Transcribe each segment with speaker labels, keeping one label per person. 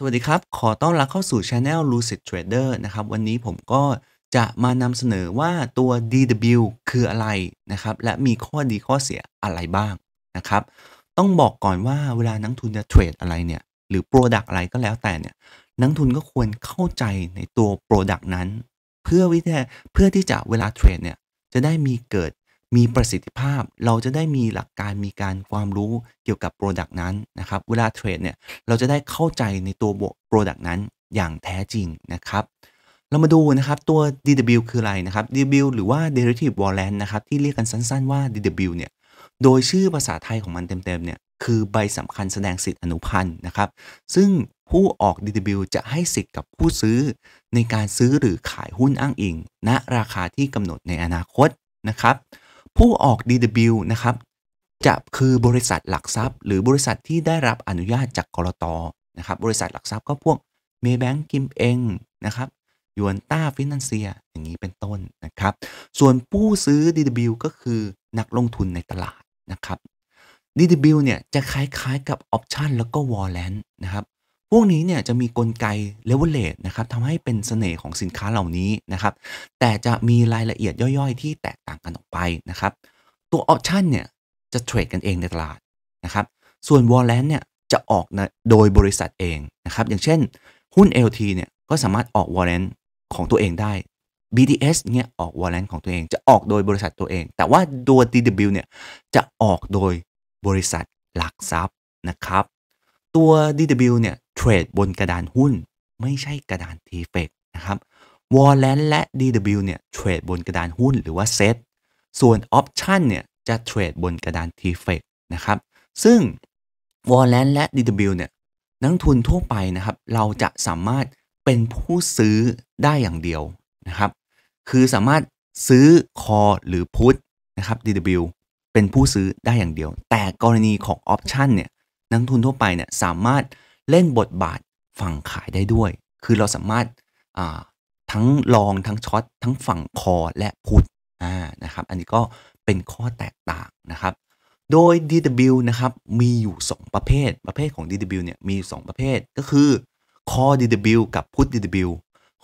Speaker 1: สวัสดีครับ ขอต้อนรับเข้าสู่ Channel Lucid Trader นะครับ วันนี้ผมก็จะมานำเสนอว่าตัว DW คืออะไรนะครับ และมีข้อดีข้อเสียอะไรบ้าง นะครับ ต้องบอกก่อนว่าเวลานักทุนจะเทรดอะไรเนี่ย หรือ Product อะไรก็แล้วแต่เนี่ย นักทุนก็ควรเข้าใจในตัว Product นั้น เพื่อวิธีเพื่อที่จะเวลาเทรดเนี่ย จะได้มีเกิดมีประสิทธิภาพเราจะได้มีหลักการมีการความรู้เกี่ยวกับโปรดักต์นั้นนะครับเวลาเทรดเนี่ยเราจะได้เข้าใจในตัวโปรดักต์นั้นอย่างแท้จริงนะครับ เรามาดูนะครับตัว DW คืออะไรนะครับ DW หรือว่า derivative warrant นะครับที่เรียกกันสั้นๆว่า DW เนี่ยโดยชื่อภาษาไทยของมันเต็มๆเนี่ยคือใบสำคัญแสดงสิทธิอนุพันธ์นะครับ ซึ่งผู้ออก DW จะให้สิทธิ์กับผู้ซื้อ ในการซื้อหรือขายหุ้นอ้างอิงณนะราคาที่กำหนดในอนาคตนะครับผู้ออก DW นะครับ จะคือบริษัทหลักทรัพย์หรือบริษัทที่ได้รับอนุญาตจากกรตนะครับบริษัทหลักทรัพย์ก็พวกเมย์แบงก์กิมเองนะครับยวนต้าฟินแลนเซีย อย่างนี้เป็นต้นนะครับ ส่วนผู้ซื้อ DW ก็คือนักลงทุนในตลาดนะครับ DW เนี่ยจะคล้ายๆ กับออปชันแล้วก็วอลเลนนะครับพวกนี้เนี่ยจะมีกลไกเลเวลเลตนะครับทำให้เป็นเสน่ห์ของสินค้าเหล่านี้นะครับ แต่จะมีรายละเอียดย่อยๆที่แตกต่างกันออกไปนะครับ ตัวออปชันเนี่ยจะเทรดกันเองในตลาดนะครับ ส่วนวอลเลนเนี่ยจะออกโดยบริษัทเองนะครับ อย่างเช่นหุ้น LT เนี่ยก็สามารถออกวอลเลนของตัวเองได้ b d s เนี่ยออกวอลเลนของตัวเองจะออกโดยบริษัทตัวเอง แต่ว่าตัว DW เนี่ยจะออกโดยบริษัทหลักทรัพย์นะครับตัว DW เนี่ยเทรดบนกระดานหุ้น ไม่ใช่กระดาน t f e x นะครับวอลเลนและ DW เนี่ยเทรดบนกระดานหุ้นหรือว่าเซตส่วนออปชันเนี่ยจะเทรดบนกระดาน t f e x นะครับซึ่งวอลเลนและ DW เนี่ยนักทุนทั่วไปนะครับเราจะสามารถเป็นผู้ซื้อได้อย่างเดียวนะครับคือสามารถซื้อคอหรือพุทนะครับ DW เป็นผู้ซื้อได้อย่างเดียว แต่กรณีของออปชันเนี่ยนักทุนทั่วไปเนี่ยสามารถเล่นบทบาทฝั่งขายได้ด้วย คือเราสามารถทั้งลองทั้งช็อตทั้งฝั่งคอและพุทธนะครับ อันนี้ก็เป็นข้อแตกต่างนะครับ โดย DW นะครับมีอยู่2ประเภท ประเภทของ DW เนี่ยมีอยู่2ประเภทก็คือคอ DW กับพุท DW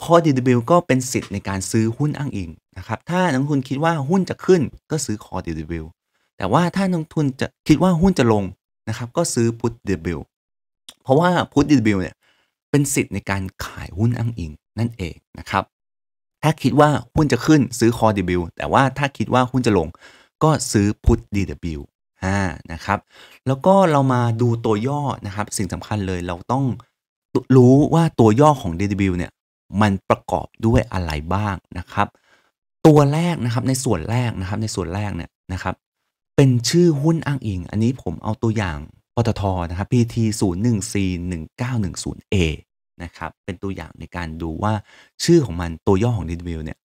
Speaker 1: คอ DW ก็เป็นสิทธิ์ในการซื้อหุ้นอ้างอิงนะครับ ถ้านักทุนคิดว่าหุ้นจะขึ้นก็ซื้อคอ DW แต่ว่าถ้านักทุนจะคิดว่าหุ้นจะลงนะครับก็ซื้อ put the bill เพราะว่า put the bill เนี่ยเป็นสิทธิ์ในการขายหุ้นอ้างอิงนั่นเองนะครับ ถ้าคิดว่าหุ้นจะขึ้นซื้อ call the bill แต่ว่าถ้าคิดว่าหุ้นจะลง ก็ซื้อ put the bill นะครับ แล้วก็เรามาดูตัวย่อนะครับ สิ่งสำคัญเลยเราต้องรู้ว่าตัวย่อของ DW เนี่ยมันประกอบด้วยอะไรบ้างนะครับ ตัวแรกนะครับในส่วนแรกนะครับ ในส่วนแรกเนี่ยนะครับเป็นชื่อหุ้นอ้างอิง อันนี้ผมเอาตัวอย่างปตทนะครับ PT 0 1 4 1 9 1 0 A นะครับ เป็นตัวอย่างในการดูว่าชื่อของมัน ตัวย่อของ d w เนี่ย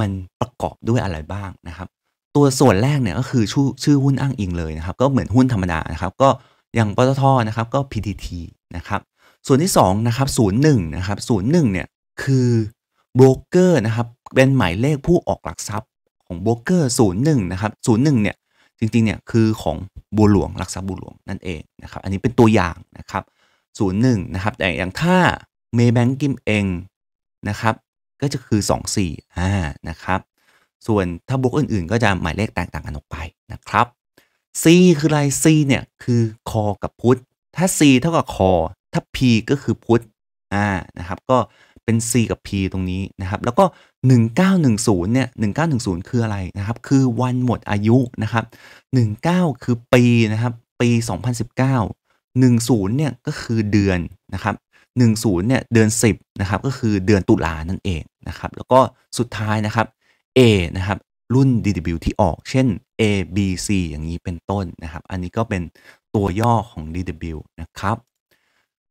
Speaker 1: มันประกอบด้วยอะไรบ้างนะครับ ตัวส่วนแรกเนี่ยก็คือชื่อชื่อหุ้นอ้างอิงเลยนะครับ ก็เหมือนหุ้นธรรมดานะครับ ก็อย่างปตทนะครับ ก็ PTT นะครับ ส่วนที่2นะครับ01นะครับ01เนี่ยคือโบรกเกอร์นะครับ เป็นหมายเลขผู้ออกหลักทรัพย์ของโบรกเกอร์01นะครับ01เนี่ยจริงๆเนี่ยคือของบัวหลวงรักษาบัวหลวงนั่นเองนะครับ อันนี้เป็นตัวอย่างนะครับศูนย์หนึ่งนะครับแต่อย่างถ้า เมย์แบงกิมเอง นะครับ ก็จะคือ 24อ่านะครับ ส่วนถ้าบล็อกอื่นๆ ก็จะหมายเลขแตกต่างกันออกไปนะครับ C คืออะไร C เนี่ย คือคอกับพุทธถ้า C เท่ากับคอถ้า P ก็คือพุทธอ่านะครับ ก็เป็น C กับ P ตรงนี้นะครับ แล้วก็ 1910เนี่ย1910 คืออะไรนะครับ คือวันหมดอายุนะครับ 19 คือปีนะครับ ปี 2019 10เนี่ย ก็คือเดือนนะครับ 10เนี่ย เดือน10นะครับ ก็คือเดือนตุลานั่นเองนะครับ แล้วก็สุดท้ายนะครับ A นะครับ รุ่น DW ที่ออก เช่น A B C อย่างนี้เป็นต้นนะครับ อันนี้ก็เป็นตัวย่อของ DW นะครับ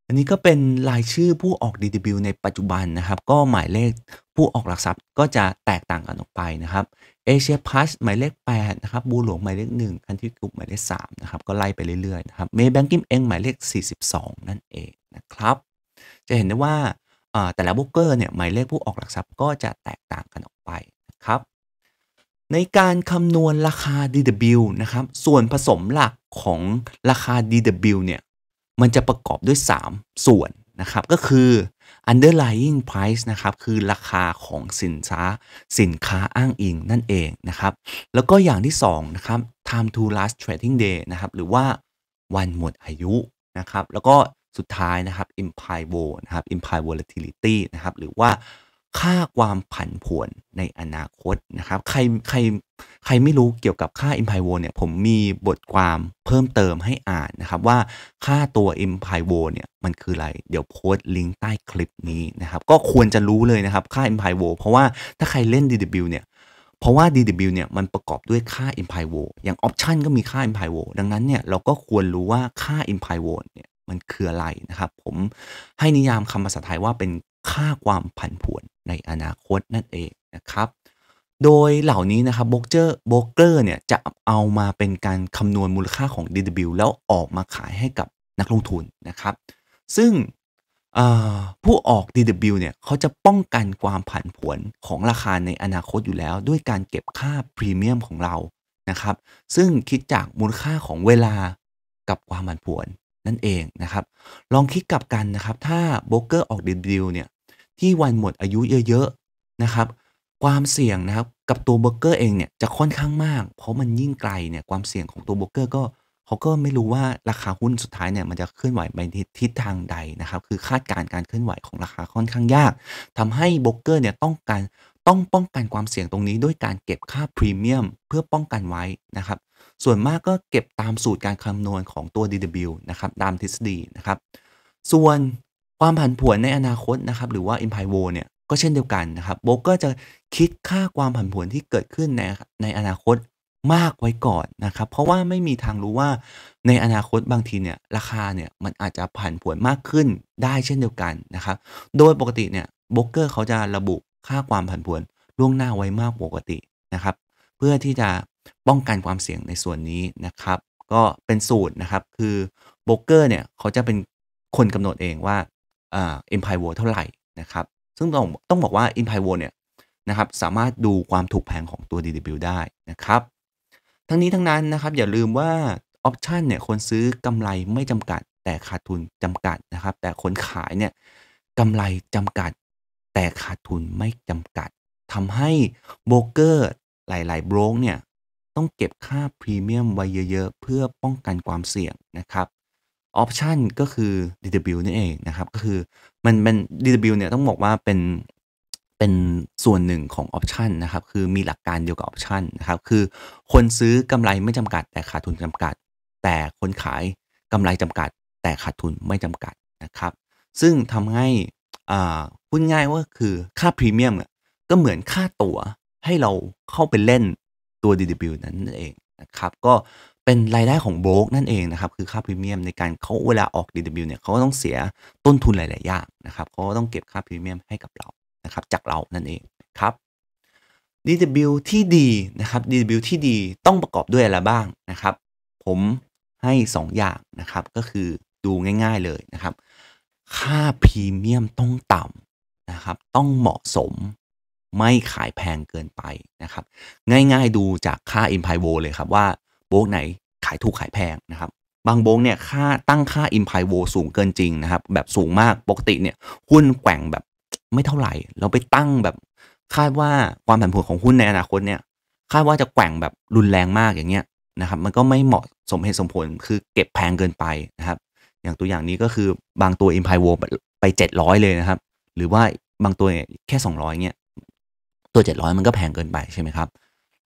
Speaker 1: อันนี้ก็เป็นรายชื่อผู้ออก DW ในปัจจุบันนะครับก็หมายเลขผู้ออกหลักทรัพย์ก็จะแตกต่างกันออกไปนะครับเอเชียพัสหมายเลข8นะครับบูหลวงหมายเลข1คันที่กุ่หมายเลข3นะครับก็ไล่ไปเรื่อยๆนะครับเมย์แบงกิ้งเองหมายเลข 42 นั่นเองนะครับ จะเห็นได้ว่าแต่ละบุ๊กเกอร์เนี่ยหมายเลขผู้ออกหลักทรัพย์ก็จะแตกต่างกันออกไปนะครับในการคำนวณราคา DW นะครับส่วนผสมหลักของราคา DW เนี่ยมันจะประกอบด้วย 3 ส่วนนะครับ ก็คือ underlying price นะครับ คือราคาของสินค้าสินค้าอ้างอิงนั่นเองนะครับ แล้วก็อย่างที่ 2 นะครับ time to last trading day นะครับ หรือว่าวันหมดอายุนะครับ แล้วก็สุดท้ายนะครับ i m p l i e d vol นะครับ i m p l i e d volatility นะครับ หรือว่าค่าความผันผวนในอนาคตนะครับใครใครใครไม่รู้เกี่ยวกับค่า i m p i v o เนี่ยผมมีบทความเพิ่มเติมให้อ่านนะครับว่าค่าตัว i m p i v o เนี่ยมันคืออะไร เดี๋ยวโพสต์ลิงก์ใต้คลิปนี้นะครับก็ควรจะรู้เลยนะครับค่า i m p i v o เพราะว่าถ้าใครเล่น DW เนี่ยเพราะว่า DW เนี่ยมันประกอบด้วยค่า i m p i v o อย่างออปชันก็มีค่า i m p i v o ดังนั้นเนี่ยเราก็ควรรู้ว่าค่า i m p i v o เนี่ยมันคืออะไรนะครับผมให้นิยามคำภาษาไทยว่าเป็นค่าความผันผวนในอนาคตนั่นเองนะ ครับ โดยเหล่านี้นะครับโบกเจอร์ โบกเกอร์เนี่ยจะเอามาเป็นการคำนวณมูลค่าของ DW แล้วออกมาขายให้กับนักลงทุนนะครับ ซึ่งผู้ออก DW เนี่ยเขาจะป้องกันความผันผวนของราคาในอนาคตอยู่แล้ว ด้วยการเก็บค่าพรีเมียมของเรานะครับ ซึ่งคิดจากมูลค่าของเวลากับความผันผวนนั่นเองนะครับ ลองคิดกลับกันนะครับถ้าโบกเกอร์ออก DW เนี่ยที่วันหมดอายุเยอะ ๆนะครับ ความเสี่ยง นะครับ กับตัวบล็อกเกอร์เองเนี่ยจะค่อนข้างมาก เพราะมันยิ่งไกลเนี่ย ความเสี่ยงของตัวบล็อกเกอร์ก็เขาก็ไม่รู้ว่าราคาหุ้นสุดท้ายเนี่ยมันจะเคลื่อนไหวไปทิศทางใดนะครับคือคาดการณ์การเคลื่อนไหวของราคาค่อนข้างยาก ทำให้บล็อกเกอร์เนี่ยต้องการต้องป้องกันความเสี่ยงตรงนี้ ด้วยการเก็บค่าพรีเมียมเพื่อป้องกันไว้นะครับ ส่วนมากก็เก็บตามสูตรการคำนวณของตัว DW นะครับตามทฤษฎีนะครับ ส่วนความผันผวนในอนาคตนะครับหรือว่า i m p i e v o เนี่ยก็เช่นเดียวกันนะครับโบกเกอร์จะคิดค่าความผันผวนที่เกิดขึ้นในในอนาคตมากไว้ก่อนนะครับ เพราะว่าไม่มีทางรู้ว่าในอนาคตบางทีเนี่ยราคาเนี่ยมันอาจจะผันผวนมากขึ้นได้เช่นเดียวกันนะครับ โดยปกติเนี่ยโบรกเกอร์เขาจะระบุค่าความผันผวนล่วงหน้าไว้มากปกตินะครับเพื่อที่จะป้องกันความเสี่ยงในส่วนนี้นะครับ ก็เป็นสูตรนะครับคือโบรกเกอร์เนี่ยเขาจะเป็นคนกำหนดเองว่าเอ็มพายวัวเท่าไหร่นะครับ ซึ่งต้องต้องบอกว่าเอ็มพายวัวเนี่ยนะครับสามารถดูความถูกแพงของตัว DW ได้นะครับ ทั้งนี้ทั้งนั้นนะครับ อย่าลืมว่าออปชันเนี่ยคนซื้อกำไรไม่จำกัดแต่ขาดทุนจำกัดนะครับ แต่คนขายเนี่ยกำไรจำกัดแต่ขาดทุนไม่จำกัดทำให้โบรกเกอร์หลายๆโบรกเนี่ยต้องเก็บค่าพรีเมียมไว้เยอะๆเพื่อป้องกันความเสี่ยงนะครับออปชันก็คือ DW นี่เองนะครับก็คือมันเป็น DW เนี่ยต้องบอกว่าเป็นเป็นส่วนหนึ่งของออปชันนะครับคือมีหลักการเดียวกับออปชันนะครับคือคนซื้อกำไรไม่จำกัด แต่ขาดทุนจำกัด แต่คนขายกำไรจำกัด แต่ขาดทุนไม่จำกัดนะครับ ซึ่งทำให้อ่าพูดง่ายว่าคือค่าพรีเมียมก็เหมือนค่าตั๋วให้เราเข้าไปเล่นตัว DW นั้นนันเองนะครับก็เป็นรายได้ของโบรกนั่นเองนะครับคือค่าพรีเมียมในการเขาเวลาออก DW เนี่ยเขาก็ต้องเสียต้นทุนหลายๆอย่างนะครับเขาก็ต้องเก็บค่าพรีเมียมให้กับเรานะครับจากเรานั่นเองครับ DW ที่ดีนะครับ DW ที่ดีต้องประกอบด้วยอะไรบ้างนะครับ ผมให้ 2ออย่างนะครับก็คือดูง่ายๆเลยนะครับ ค่าพรีเมียมต้องต่ำนะครับ ต้องเหมาะสมไม่ขายแพงเกินไปนะครับ ง่ายๆดูจากค่า i m p i โวเลยครับว่าโบกไหน ขายถูกขายแพงนะครับ บางโบงเนี่ยค่าตั้งค่าอินพายโวสูงเกินจริงนะครับ แบบสูงมากปกติเนี่ยหุ้นแกว่งแบบไม่เท่าไหร่ เราไปตั้งแบบคาดว่าความผันผวนของหุ้นในอนาคตเนี่ยคาดว่าจะแกว่งแบบรุนแรงมากอย่างเงี้ยนะครับ มันก็ไม่เหมาะสมเหตุสมผลคือเก็บแพงเกินไปนะครับ อย่างตัวอย่างนี้ก็คือบางตัวอินพายโวไป700เลยนะครับหรือว่าบางตัวแค่สแค่200เงี้ยตัว700มันก็แพงเกินไปใช่ไหมครับ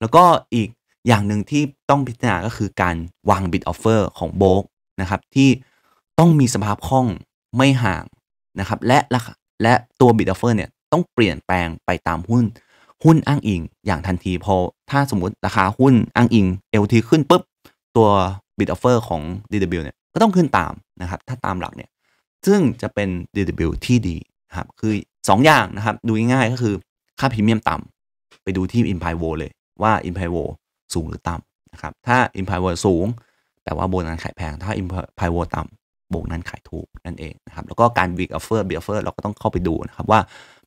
Speaker 1: แล้วก็อีกอย่างหนึ่งที่ต้องพิจารณาก็คือการวางบิดออฟเฟอร์ของโบกนะครับที่ต้องมีสภาพคล่องไม่ห่างนะครับและราคาและตัวบิดออฟเฟอร์เนี่ยต้องเปลี่ยนแปลงไปตามหุ้น หุ้นอ้างอิงอย่างทันทีพอถ้าสมมุติราคาหุ้นอ้างอิง LT ขึ้นปุ๊บ ตัวบิดออฟเฟอร์ของ DW เนี่ยก็ต้องขึ้นตามนะครับถ้าตามหลักเนี่ยซึ่งจะเป็น DW ที่ดีครับคือ2ออย่างนะครับดูง่ายๆก็คือค่าพรีเมียมต่ำไปดูที่ i m p i โวเลยว่า i m p i โวสูงหรือต่ำนะครับ ถ้า i m p พ i r e d สูงแปลว่าโบนัสขายแพง ถ้า i m p พ i r e d ต่ำโบนัสขายถูกนั่นเองนะครับ แล้วก็การ weak offer b e offer เราก็ต้องเข้าไปดูนะครับว่า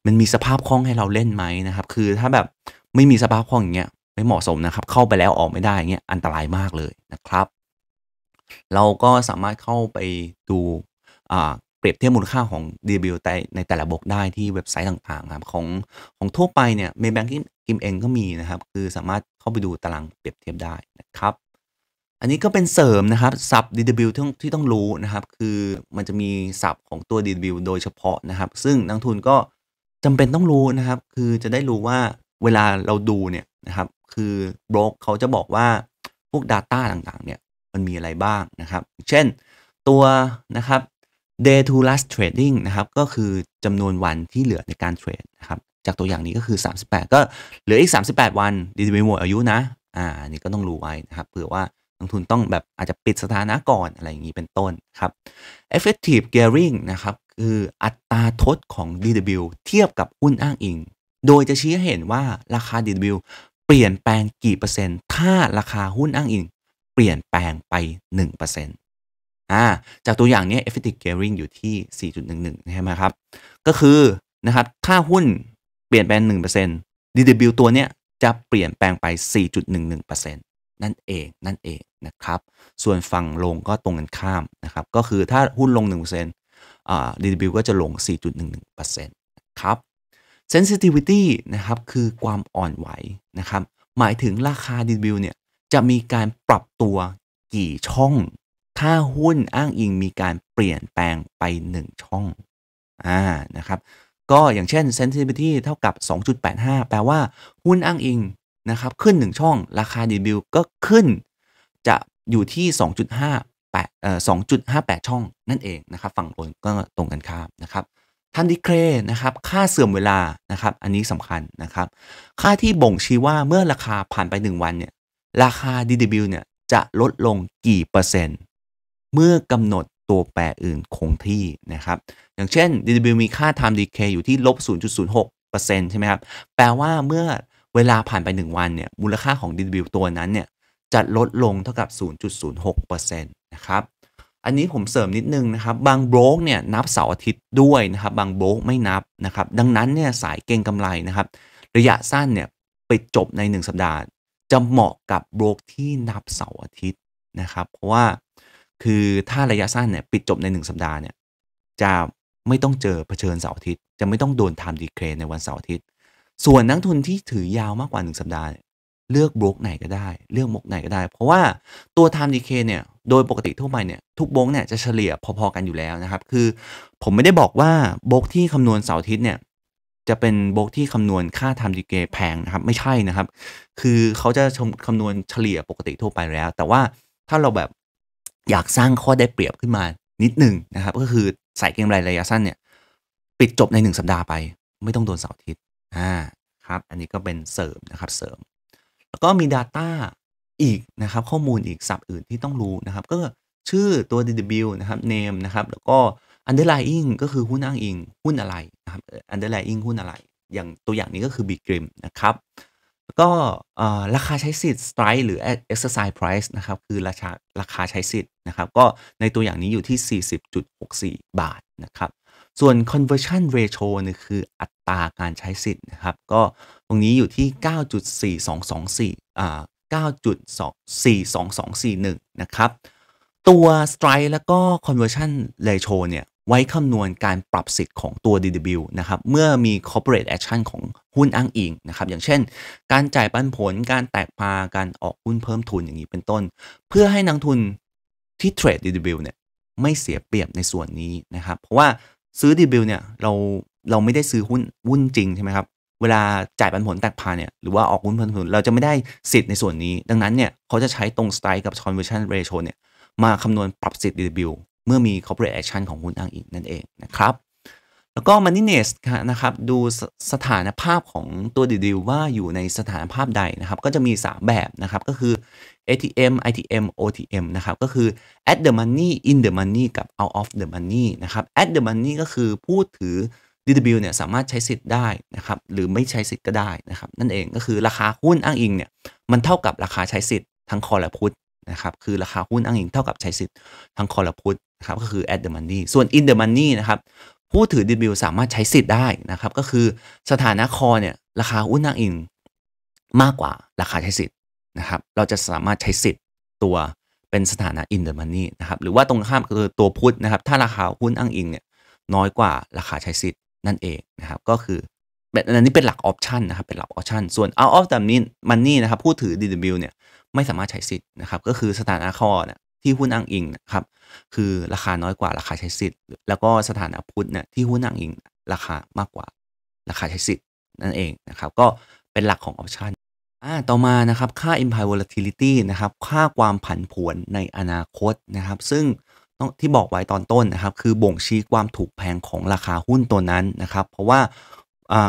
Speaker 1: มันมีสภาพคล่องให้เราเล่นไหมนะครับ คือถ้าแบบไม่มีสภาพคล่องอย่างเงี้ยไม่เหมาะสมนะครับเข้าไปแล้วออกไม่ได้เงี้ยอันตรายมากเลยนะครับ เราก็สามารถเข้าไปดูรียบเทียบมูลค่าของ d b ตนในแต่ละบกได้ที่เว็บไซต์ต่างๆครับของของทั่วไปเนี่ยเบ y กิ้งกิมเองก็มีนะครับ คือสามารถเข้าไปดูตารางเปรียบเทียบได้นะครับ อันนี้ก็เป็นเสริมนะครับสับดี DW ทที่ต้องรู้นะครับ คือมันจะมีสับของตัว DW โดยเฉพาะนะครับ ซึ่งนักทุนก็จำเป็นต้องรู้นะครับ คือจะได้รู้ว่าเวลาเราดูเนี่ยนะครับ คือบล็อกเขาจะบอกว่าพวก Data ต่างๆ เนี่ยมันมีอะไรบ้างนะครับ เช่นตัวนะครับ day to last trading นะครับ ก็คือจำนวนวันที่เหลือในการเทรดนะครับ จากตัวอย่างนี้ก็คือ 38 ก็เหลืออีก 38 วันดีดมีหมดอายุนะอ่านี่ก็ต้องรู้ไว้นะครับเผื่อว่าลงทุนต้องแบบอาจจะปิดสถานะก่อน อะไรอย่างนี้เป็นต้นครับ effective gearing นะครับ คืออัตราทดของ DW เทียบกับหุ้นอ้างอิง โดยจะชี้ให้เห็นว่าราคา DW เปลี่ยนแปลงกี่เปอร์เซ็นต์ถ้าราคาหุ้นอ้างอิง เปลี่ยนแปลงไป1%นอ่าจากตัวอย่างนี้ effective gearing อยู่ที่ 4.11 ใช่ไหมครับ ก็คือนะครับค่าหุ้นเปลี่ยนแปลง1% DW ตัวเนี้ยจะเปลี่ยนแปลงไป 4.11%นั่นเอง นั่นเองนะครับ ส่วนฝั่งลงก็ตรงกันข้ามนะครับ ก็คือถ้าหุ้นลง1%อ่ DW ก็จะลง 4.11%นะครับ sensitivity นะครับ คือความอ่อนไหวนะครับ หมายถึงราคา DW เนี่ย จะมีการปรับตัวกี่ช่องถ้าหุ้นอ้างอิงมีการเปลี่ยนแปลงไป 1 ช่องอ่านะครับ ก็อย่างเช่น sensitivity เท่ากับ 2.85 แปลว่าหุ้นอ้างอิงนะครับขึ้น 1 ช่อง ราคาดีบิลก็ขึ้นจะอยู่ที่ 2.5 8อ5 8 ช่อง นั่นเองนะครับ ฝั่งบนก็ตรงกันข้ามนะครับทันดิเครนะครับค่าเสื่อมเวลานะครับอันนี้สำคัญนะครับ ค่าที่บ่งชี้ว่าเมื่อราคาผ่านไป 1 วันเนี่ยราคา DW เนี่ยจะลดลงกี่เปอร์เซ็นต์เมื่อกำหนดตัวแปรอื่นคงที่นะครับ อย่างเช่น DW มีค่า time decay อยู่ที่ลบ 0.06%ใช่ไหมครับ แปลว่าเมื่อเวลาผ่านไป 1 วันเนี่ย มูลค่าของ DW ตัวนั้นเนี่ยจะลดลงเท่ากับ 0.06%นะครับ อันนี้ผมเสริมนิดนึงนะครับ บางโบรกเนี่ยนับเสาร์อาทิตย์ด้วยนะครับ บางโบรกไม่นับนะครับ ดังนั้นเนี่ยสายเก็งกำไรนะครับ ระยะสั้นเนี่ยไปจบใน 1 สัปดาห์ จะเหมาะกับโบรกที่นับเสาร์อาทิตย์นะครับ เพราะว่าคือถ้าระยะสั้นเนี่ยปิดจบใน 1 สัปดาห์เนี่ยจะไม่ต้องเจอเผชิญเสาร์อาทิตย์ จะไม่ต้องโดนไทม์ดีเครในวันเสาร์อาทิตย์ ส่วนนักทุนที่ถือยาวมากกว่า 1 สัปดาห์ เลือกบล็อกไหนก็ได้ เลือกบล็อกไหนก็ได้ เพราะว่าตัวไทม์ดีเคเนี่ยโดยปกติทั่วไปเนี่ยทุกบล็อกเนี่ยจะเฉลี่ยพอๆกันอยู่แล้วนะครับ คือผมไม่ได้บอกว่าบล็อกที่คำนวณเสาร์อาทิตย์เนี่ยจะเป็นบล็อกที่คำนวณค่าไทม์ดีเคแพงนะครับไม่ใช่นะครับ คือเขาจะคำนวณเฉลี่ยปกติทั่วไปแล้ว แต่ว่าถ้าเราแบบอยากสร้างข้อได้เปรียบขึ้นมานิดหนึ่งนะครับ ก็คือใส่เกมรายระยะสั้นเนี่ย ปิดจบในหนึ่งสัปดาห์ไป ไม่ต้องโดนเสาร์อาทิตย์อ่าครับ อันนี้ก็เป็นเสริมนะครับเสริมแล้วก็มี Data อีกนะครับ ข้อมูลอีกสับอื่นที่ต้องรู้นะครับ ก็ชื่อตัว DW นะครับ name นะครับ แล้วก็ underlying ก็คือหุ้นอ้างอิงหุ้นอะไรนะครับ underlying หุ้นอะไร อย่างตัวอย่างนี้ก็คือ Big g r i m นะครับแล้วก็ราคาใช้สิทธิ์ strike หรือ exercise price นะครับคือราคาราคาใช้สิทธินะครับก็ในตัวอย่างนี้อยู่ที่ 40.64 บาทนะครับส่วน conversion ratio เนี่ยคืออัตราการใช้สิทธิ์นะครับก็ตรงนี้อยู่ที่ 9.4224 อ่า9 4 2 2 4 1นะครับตัว strike แล้วก็ conversion ratio เนี่ยไว้คำนวณการปรับสิทธิ์ของตัว DW นะครับเมื่อมี corporate action ของหุ้นอ้างอิงนะครับอย่างเช่นการจ่ายปันผลการแตกพาการออกหุ้นเพิ่มทุนอย่างนี้เป็นต้น เพื่อให้นักทุนที่เทรดดีบิลเนี่ยไม่เสียเปรียบในส่วนนี้นะครับ เพราะว่าซื้อดีบิลเนี่ยเราเราไม่ได้ซื้อหุ้นหุ้นจริงใช่ไหมครับ เวลาจ่ายปันผลแตกพาเนี่ยหรือว่าออกหุ้นพันผลเราจะไม่ได้สิทธิ์ในส่วนนี้ ดังนั้นเนี่ยเขาจะใช้ตรงสไตล์กับนเวอร์ชันเรชั่นเนี่ยมาคำนวณปรับสิทธิ์ดีบิลเมื่อมีคอร์เปอเรชันของหุ้นอ้างอิงนั่นเองนะครับแล้วก็มันนี่เนสนะครับดูสถานภาพของตัวดิวว่าอยู่ในสถานภาพใดนะครับก็จะมี 3 แบบนะครับ ก็คือ ATM ITM OTM นะครับก็คือ at the money in the money กับ out of the money นะครับ at the money ก็คือพูดถือ DW เนี่ยสามารถใช้สิทธิ์ได้นะครับหรือไม่ใช้สิทธิ์ก็ได้นะครับนั่นเองก็คือราคาหุ้นอ้างอิงเนี่ยมันเท่ากับราคาใช้สิทธิ์ทั้งคอและพุทนะครับคือราคาหุ้นอ้างอิงเท่ากับใช้สิทธิ์ทั้งคอและพุทนะครับก็คือ at the money ส่วน in the money นะครับผู้ถือดีบิลสามารถใช้สิทธิ์ได้นะครับ ก็คือสถานะคอเนี่ยราคาหุ้นนางอิงมากกว่าราคาใช้สิทธิ์นะครับ เราจะสามารถใช้สิทธิ์ตัวเป็นสถานะอินเดอร์มันนี่นะครับ หรือว่าตรงข้ามคือตัวพุทธนะครับถ้าราคาหุ้นอ้างอิงเนี่ยน้อยกว่าราคาใช้สิทธิ์นั่นเองนะครับ ก็คืออันนี้เป็นหลักออปชันนะครับเป็นหลักออปชันส่วนเอาออฟแต่นี้มันนี่นะครับ ผู้ถือ DW เนี่ยไม่สามารถใช้สิทธิ์นะครับก็คือสถานะคอเนี่ยที่หุ้นอ้างอิงนะครับคือราคาน้อยกว่าราคาใช้สิทธิ์ แล้วก็สถานะพุทธเนี่ยที่หุ้นอ้างอิง ราคามากกว่า ราคาใช้สิทธิ์ นั่นเองนะครับ ก็เป็นหลักของออปชันอ่าต่อมานะครับค่า implied volatility นะครับ ค่าความผันผวนในอนาคตนะครับ ซึ่งที่บอกไว้ตอนต้นนะครับ คือบ่งชี้ความถูกแพงของราคาหุ้นตัวนั้นนะครับ เพราะว่า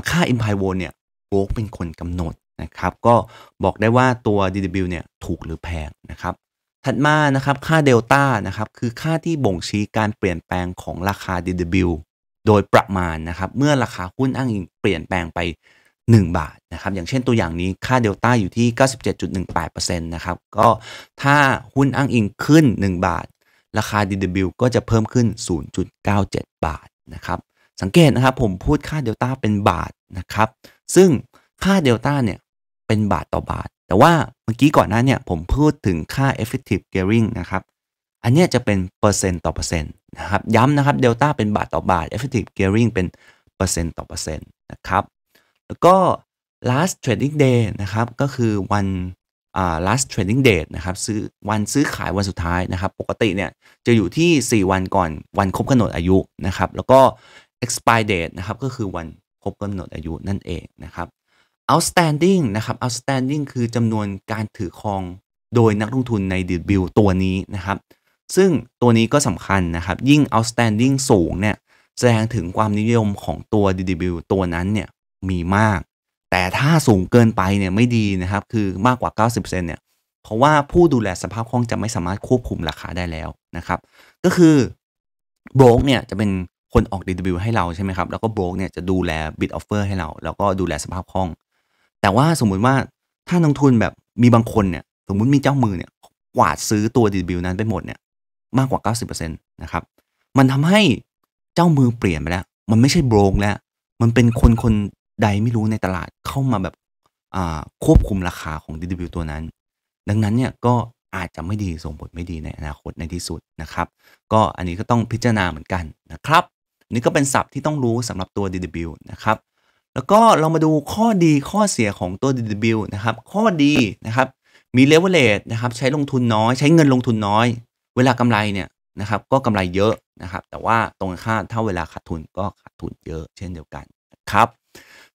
Speaker 1: ค่า implied vol เนี่ยโบกเป็นคนกำหนดนะครับ ก็บอกได้ว่าตัว DW เนี่ยถูกหรือแพงนะครับถัดมานะครับ ค่าเดลต้านะครับ คือค่าที่บ่งชี้การเปลี่ยนแปลงของราคา DW โดยประมาณนะครับ เมื่อราคาหุ้นอ้างอิงเปลี่ยนแปลงไป 1 บาทนะครับ อย่างเช่นตัวอย่างนี้ ค่าเดลต้าอยู่ที่ 97.18%นะครับ ก็ถ้าหุ้นอ้างอิงขึ้น 1 บาท ราคา DW ก็จะเพิ่มขึ้น 0.97 บาทนะครับ สังเกตนะครับ ผมพูดค่าเดลต้าเป็นบาทนะครับ ซึ่งค่าเดลต้าเนี่ยเป็นบาทต่อบาทแต่ว่าเมื่อกี้ก่อนหน้าเนี่ยผมพูดถึงค่า effective gearing นะครับ อันนี้จะเป็นเปอร์เซ็นต์ต่อเปอร์เซ็นต์นะครับย้ำนะครับเดลต้าเป็นบาทต่อบาท effective gearing เป็นเปอร์เซ็นต์ต่อเปอร์เซ็นต์นะครับแล้วก็ last trading day นะครับก็คือวันอ่า last trading date นะครับซื้อวันซื้อขายวันสุดท้ายนะครับปกติเนี่ยจะอยู่ที่ 4 วันก่อนวันครบกำหนดอายุนะครับแล้วก็ expire date นะครับก็คือวันครบกำหนดอายุนั่นเองนะครับ outstanding นะครับ outstanding คือจำนวนการถือครองโดยนักลงทุนในดดบิลตัวนี้นะครับ ซึ่งตัวนี้ก็สำคัญนะครับ ยิ่ง outstanding สูง เนี่ย แสดงถึงความนิยมของตัวีดบิลตัวนั้นเนี่ยมีมาก แต่ถ้าสูงเกินไปเนี่ยไม่ดีนะครับ คือมากกว่า 90%เนี่ยเพราะว่าผู้ดูแลสภาพคล่องจะไม่สามารถควบคุมราคาได้แล้วนะครับก็คือโบรกเนี่ยจะเป็นคนออก DW ให้เราใช่ไหมครับแล้วก็โบรกเนี่ยจะดูแล bid offer ให้เราแล้วก็ดูแลสภาพคล่องแต่ว่าสมมุติว่าถ้านักทุนแบบมีบางคนเนี่ย สมมุติมีเจ้ามือเนี่ยกวาดซื้อตัวดีบิลนั้นไปหมดเนี่ยมากกว่า 90%นะครับมันทำให้เจ้ามือเปลี่ยนไปแล้ว มันไม่ใช่โบรกแล้ว มันเป็นคนคนใดไม่รู้ในตลาดเข้ามาแบบควบคุมราคาของดีบิวตัวนั้น ดังนั้นเนี่ยก็อาจจะไม่ดีส่งผลไม่ดีในอนาคตในที่สุดนะครับ ก็อันนี้ก็ต้องพิจารณาเหมือนกันนะครับนี่ก็เป็นศัพท์ที่ต้องรู้สำหรับตัว DW นะครับแล้วก็เรามาดูข้อดีข้อเสียของตัว DW นะครับข้อดีนะครับมีเลเวลเลทนะครับใช้ลงทุนน้อยใช้เงินลงทุนน้อย เวลากำไรเนี่ยนะครับก็กำไรเยอะนะครับแต่ว่าตรงข้ามถ้าเวลาขาดทุนก็ขาดทุนเยอะ เช่นเดียวกันนะครับ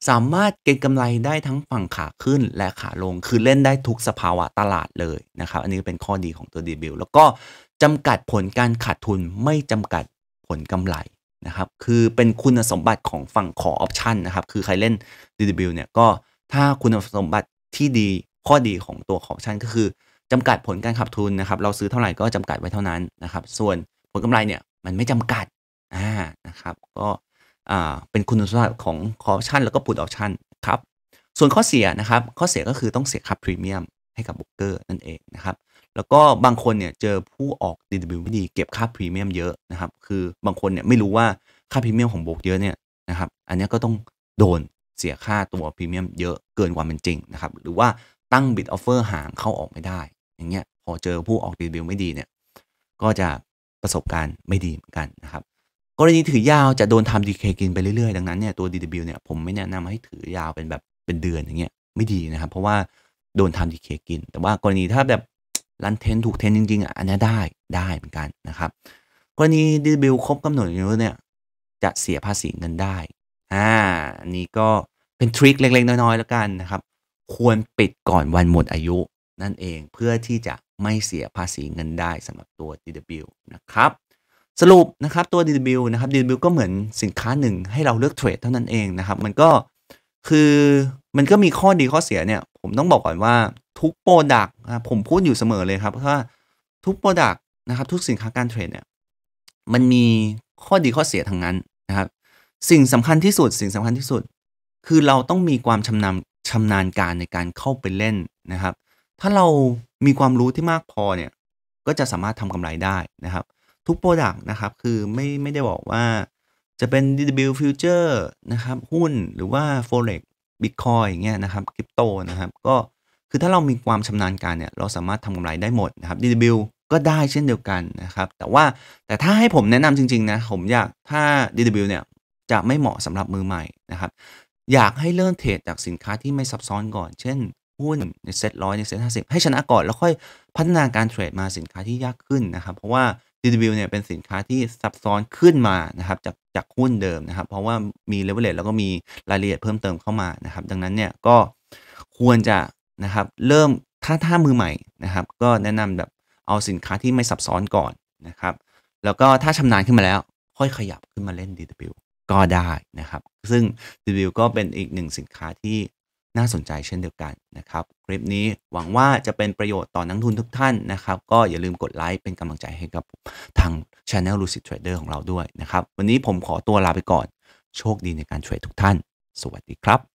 Speaker 1: สามารถเก็งกำไรได้ทั้งฝั่งขาขึ้นและขาลง คือเล่นได้ทุกสภาวะตลาดเลยนะครับอันนี้เป็นข้อดีของตัวดีบิลแล้วก็จำกัดผลการขาดทุนไม่จำกัดผลกำไรนะครับ คือเป็นคุณสมบัติของฝั่งขอออปชันนะครับ คือใครเล่น DW เนี่ยก็ถ้าคุณสมบัติที่ดีข้อดีของตัวขอออปชันก็คือจำกัดผลการขับทุนนะครับ เราซื้อเท่าไหร่ก็จำกัดไว้เท่านั้นนะครับ ส่วนผลกำไรเนี่ยมันไม่จำกัดอ่านะครับ ก็อ่าเป็นคุณสมบัติของขออปชันแล้วก็ปุตออปชันครับ ส่วนข้อเสียนะครับข้อเสียก็คือต้องเสียค่าพรีเมียมให้กับบุกเกอร์นั่นเองนะครับแล้วก็บางคนเนี่ยเจอผู้ออก DW ไม่ดีเก็บค่าพรีเมียมเยอะนะครับ คือบางคนเนี่ยไม่รู้ว่าค่าพรีเมียมของโบกเยอะเนี่ยนะครับอันนี้ก็ต้องโดนเสียค่าตัวพรีเมียมเยอะเกินกว่าเป็นจริงนะครับ หรือว่าตั้งบิดออฟเฟอร์ห่างเข้าออกไม่ได้ อย่างเงี้ยพอเจอผู้ออกดีบิลไม่ดีเนี่ยก็จะประสบการณ์ไม่ดีเหมือนกันนะครับกรณีถือยาวจะโดนทำดีเคกินไปเรื่อยๆดังนั้นเนี่ยตัว DW เนี่ยผมไม่แนะนำให้ถือยาวเป็นแบบเป็นเดือนอย่างเงี้ยไม่ดีนะครับ เพราะว่าโดนทำดีเคกินแต่ว่ากรณีถ้าแบบรันเทนถูกเทนจริงๆอ่ะอันนี้ได้ได้เหมือนกันนะครับกรณีดีบิลครบกำหนดอยู่เนี่ยจะเสียภาษีเงินได้อ่าอันนี้ก็เป็นทริคเล็กๆ น้อยๆแล้วกันนะครับควรปิดก่อนวันหมดอายุนั่นเองเพื่อที่จะไม่เสียภาษีเงินได้สำหรับตัว DW นะครับสรุปนะครับตัว DW นะครับ DW ก็เหมือนสินค้าหนึ่งให้เราเลือกเทรดเท่านั้นเองนะครับ มันก็คือมันก็มีข้อดีข้อเสียเนี่ย ผมต้องบอกก่อนว่าทุกโปรดักต์ผมพูดอยู่เสมอเลยครับว่าทุกโปรดักต์นะครับ ทุกสินค้าการเทรดเนี่ย มันมีข้อดีข้อเสียทั้งนั้นนะครับสิ่งสำคัญที่สุดสิ่งสำคัญที่สุด คือเราต้องมีความชำนาญชำนาญการในการเข้าไปเล่นนะครับ ถ้าเรามีความรู้ที่มากพอเนี่ย ก็จะสามารถทำกำไรได้นะครับ ทุกโปรดักต์นะครับคือไม่ไม่ได้บอกว่าจะเป็น DW Future นะครับหุ้นหรือว่า Forex Bitcoin อย่างเงี้ยนะครับคริปโตนะครับก็คือถ้าเรามีความชำนาญการเนี่ยเราสามารถทำกำไรได้หมดนะครับ DW ก็ได้เช่นเดียวกันนะครับ แต่ว่าแต่ถ้าให้ผมแนะนำจริงๆนะผมอยากถ้า DW เนี่ยจะไม่เหมาะสำหรับมือใหม่นะครับอยากให้เริ่มเทรดจากสินค้าที่ไม่ซับซ้อนก่อน เช่นหุ้นในเซ็ตร้อยในเซ็ตห้าสิบให้ชนะก่อน แล้วค่อยพัฒนาการเทรดมาสินค้าที่ยากขึ้นนะครับ เพราะว่า c ิ w เนี่ยเป็นสินค้าที่ซับซ้อนขึ้นมานะครับจากจากหุ้นเดิมนะครับ เพราะว่ามีเลเวลเลแล้วก็มีรายละเอียดเพิ่มเติมเข้ามานะครับ ดังนั้นเนี่ย ก็ควรจะนะครับเริ่มถ้าถ้ามือใหม่นะครับ ก็แนะนำแบบเอาสินค้าที่ไม่ซับซ้อนก่อนนะครับ แล้วก็ถ้าชำนาญขึ้นมาแล้ว ค่อยขยับขึ้นมาเล่น DW ก็ได้นะครับซึ่ง DW ก็เป็นอีกหนึ่งสินค้าที่น่าสนใจเช่นเดียวกันนะครับ คลิปนี้หวังว่าจะเป็นประโยชน์ต่อนักทุนทุกท่านนะครับ ก็อย่าลืมกดไลค์เป็นกำลังใจให้กับทาง Channel Lucid Trader ของเราด้วยนะครับ วันนี้ผมขอตัวลาไปก่อนโชคดีในการเทรดทุกท่าน สวัสดีครับ